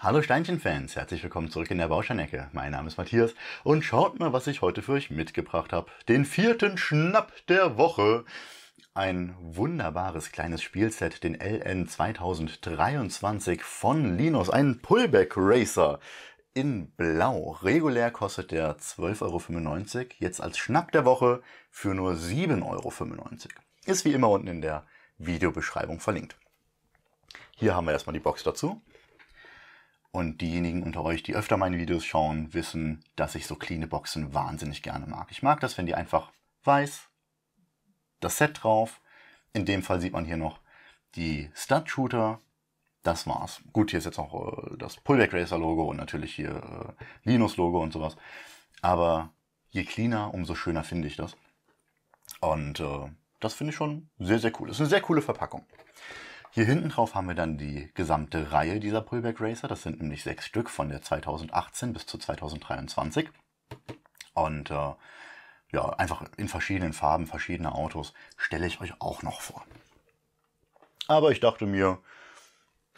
Hallo Steinchen-Fans, herzlich willkommen zurück in der Bauscheinecke. Mein Name ist Matthias und schaut mal, was ich heute für euch mitgebracht habe. Den vierten Schnapp der Woche. Ein wunderbares kleines Spielset, den LN 2023 von Linus, ein Pullback Racer in Blau. Regulär kostet der 12,95 Euro, jetzt als Schnapp der Woche für nur 7,95 Euro. Ist wie immer unten in der Videobeschreibung verlinkt. Hier haben wir erstmal die Box dazu. Und diejenigen unter euch, die öfter meine Videos schauen, wissen, dass ich so cleane Boxen wahnsinnig gerne mag. Ich mag das, wenn die einfach weiß, das Set drauf. In dem Fall sieht man hier noch die Stud Shooter. Das war's. Gut, hier ist jetzt auch äh, das Pullback Racer Logo und natürlich hier äh, Linus Logo und sowas. Aber je cleaner, umso schöner finde ich das. Und äh, das finde ich schon sehr, sehr cool. Das ist eine sehr coole Verpackung. Hier hinten drauf haben wir dann die gesamte Reihe dieser Pullback Racer. Das sind nämlich sechs Stück von der 2018 bis zu 2023. Und äh, ja, einfach in verschiedenen Farben, verschiedene Autos stelle ich euch auch noch vor. Aber ich dachte mir,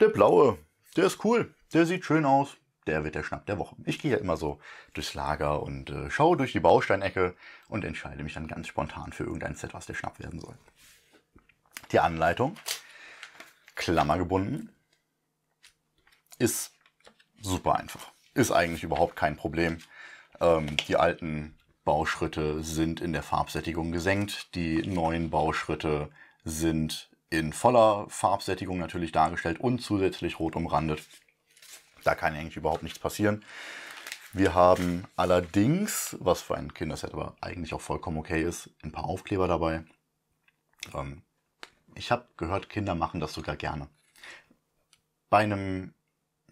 der blaue, der ist cool, der sieht schön aus, der wird der Schnapp der Woche. Ich gehe ja immer so durchs Lager und äh, schaue durch die Bausteinecke und entscheide mich dann ganz spontan für irgendein Set, was der Schnapp werden soll. Die Anleitung Klammer gebunden. Ist super einfach. Ist eigentlich überhaupt kein Problem. Ähm, die alten Bauschritte sind in der Farbsättigung gesenkt. Die neuen Bauschritte sind in voller Farbsättigung natürlich dargestellt und zusätzlich rot umrandet. Da kann eigentlich überhaupt nichts passieren. Wir haben allerdings, was für ein Kinderset aber eigentlich auch vollkommen okay ist, ein paar Aufkleber dabei. Ähm, ich habe gehört, Kinder machen das sogar gerne. Bei einem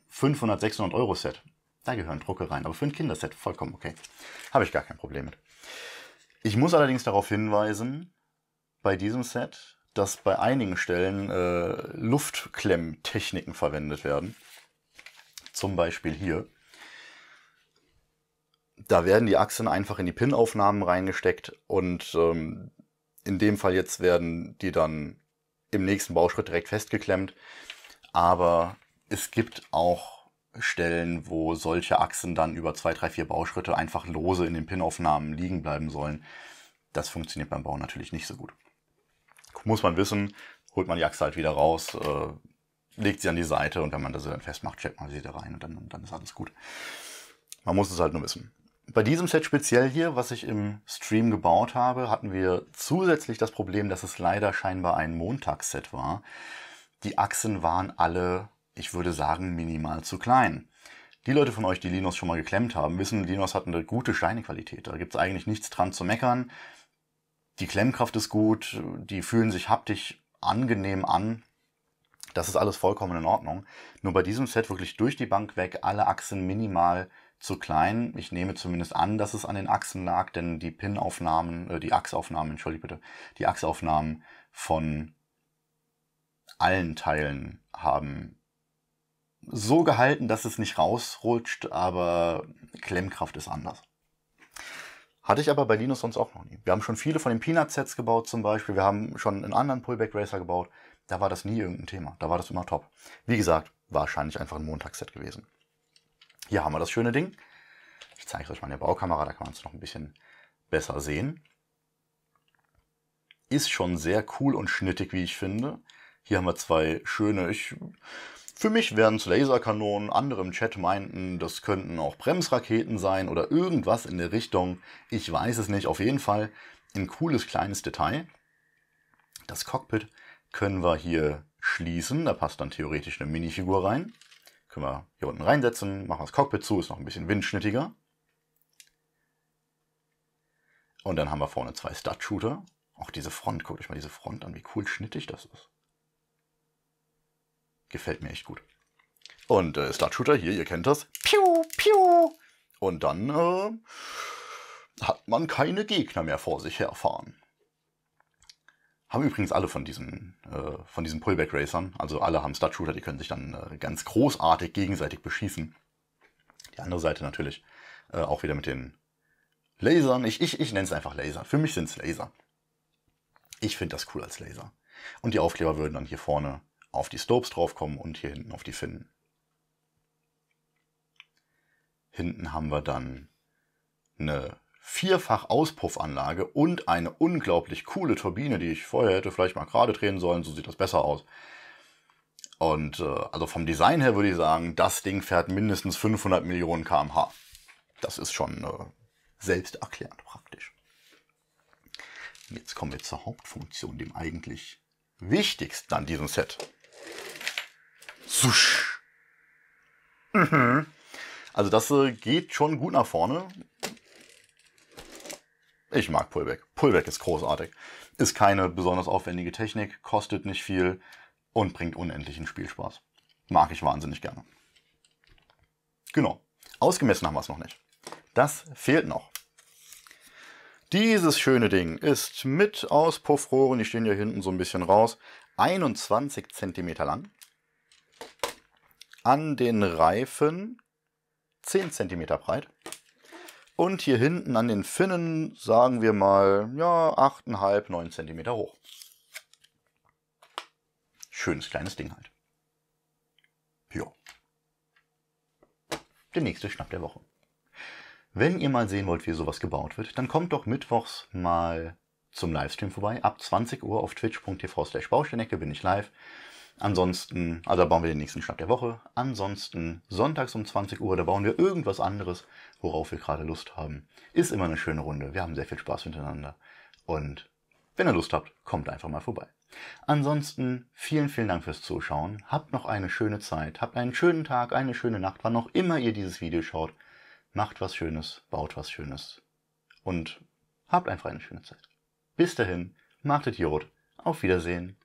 500, 600 Euro Set, da gehören Drucke rein. Aber für ein Kinderset vollkommen okay. Habe ich gar kein Problem mit. Ich muss allerdings darauf hinweisen, bei diesem Set, dass bei einigen Stellen äh, Luftklemmtechniken verwendet werden. Zum Beispiel hier. Da werden die Achsen einfach in die Pin-Aufnahmen reingesteckt und ähm, in dem Fall jetzt werden die dann im nächsten Bauschritt direkt festgeklemmt. Aber es gibt auch Stellen, wo solche Achsen dann über zwei, drei, vier Bauschritte einfach lose in den Pinaufnahmen liegen bleiben sollen. Das funktioniert beim Bau natürlich nicht so gut. Muss man wissen, holt man die Achse halt wieder raus, äh, legt sie an die Seite und wenn man das dann festmacht, checkt man sie da rein und dann, dann ist alles gut. Man muss es halt nur wissen. Bei diesem Set speziell hier, was ich im Stream gebaut habe, hatten wir zusätzlich das Problem, dass es leider scheinbar ein Montagsset war. Die Achsen waren alle, ich würde sagen, minimal zu klein. Die Leute von euch, die Linus schon mal geklemmt haben, wissen, Linus hat eine gute Steinequalität. Da gibt es eigentlich nichts dran zu meckern. Die Klemmkraft ist gut, die fühlen sich haptisch angenehm an. Das ist alles vollkommen in Ordnung. Nur bei diesem Set wirklich durch die Bank weg, alle Achsen minimal zu klein. Ich nehme zumindest an, dass es an den Achsen lag, denn die Pin-Aufnahmen, äh, die Achsaufnahmen, entschuldige bitte, die Achsaufnahmen von allen Teilen haben so gehalten, dass es nicht rausrutscht, aber Klemmkraft ist anders. Hatte ich aber bei Linus sonst auch noch nie. Wir haben schon viele von den Peanut-Sets gebaut zum Beispiel. Wir haben schon einen anderen Pullback-Racer gebaut. Da war das nie irgendein Thema. Da war das immer top. Wie gesagt, wahrscheinlich einfach ein Montagsset gewesen. Hier haben wir das schöne Ding. Ich zeige euch mal meine Baukamera, da kann man es noch ein bisschen besser sehen. Ist schon sehr cool und schnittig, wie ich finde. Hier haben wir zwei schöne, ich, für mich wären es Laserkanonen, andere im Chat meinten, das könnten auch Bremsraketen sein oder irgendwas in der Richtung. Ich weiß es nicht, auf jeden Fall ein cooles kleines Detail. Das Cockpit können wir hier schließen, da passt dann theoretisch eine Minifigur rein. Können wir hier unten reinsetzen, machen wir das Cockpit zu, ist noch ein bisschen windschnittiger. Und dann haben wir vorne zwei Stud-Shooter. Auch diese Front, guckt euch mal diese Front an, wie cool schnittig das ist. Gefällt mir echt gut. Und äh, Stud-Shooter hier, ihr kennt das. Piu, piu. Und dann äh, hat man keine Gegner mehr vor sich herfahren. Haben übrigens alle von diesen, äh, von diesen Pullback-Racern. Also alle haben Stud-Shooter, die können sich dann äh, ganz großartig gegenseitig beschießen. Die andere Seite natürlich äh, auch wieder mit den Lasern. Ich, ich, ich nenne es einfach Laser. Für mich sind es Laser. Ich finde das cool als Laser. Und die Aufkleber würden dann hier vorne auf die Stopes draufkommen und hier hinten auf die Finnen. Hinten haben wir dann eine vierfach Auspuffanlage und eine unglaublich coole Turbine, die ich vorher hätte vielleicht mal gerade drehen sollen, so sieht das besser aus. Und äh, also vom Design her würde ich sagen, das Ding fährt mindestens 500 Millionen km/h. Das ist schon äh, selbsterklärend praktisch. Jetzt kommen wir zur Hauptfunktion, dem eigentlich wichtigsten an diesem Set. Susch. Mhm. Also das äh, geht schon gut nach vorne. Ich mag Pullback. Pullback ist großartig. Ist keine besonders aufwendige Technik, kostet nicht viel und bringt unendlichen Spielspaß. Mag ich wahnsinnig gerne. Genau. Ausgemessen haben wir es noch nicht. Das fehlt noch. Dieses schöne Ding ist mit Auspuffrohren, die stehen ja hinten so ein bisschen raus, 21 cm lang. An den Reifen 10 cm breit. Und hier hinten an den Finnen sagen wir mal, ja, 8,5, 9 cm hoch. Schönes kleines Ding halt. Ja. Der nächste Schnapp der Woche. Wenn ihr mal sehen wollt, wie sowas gebaut wird, dann kommt doch mittwochs mal zum Livestream vorbei. Ab 20 Uhr auf twitch.tv slash Baustellecke bin ich live. Ansonsten, also bauen wir den nächsten Schnack der Woche. Ansonsten sonntags um 20 Uhr, da bauen wir irgendwas anderes, worauf wir gerade Lust haben. Ist immer eine schöne Runde. Wir haben sehr viel Spaß miteinander. Und wenn ihr Lust habt, kommt einfach mal vorbei. Ansonsten vielen, vielen Dank fürs Zuschauen. Habt noch eine schöne Zeit, habt einen schönen Tag, eine schöne Nacht, wann auch immer ihr dieses Video schaut. Macht was Schönes, baut was Schönes und habt einfach eine schöne Zeit. Bis dahin, machtet Jod. Auf Wiedersehen.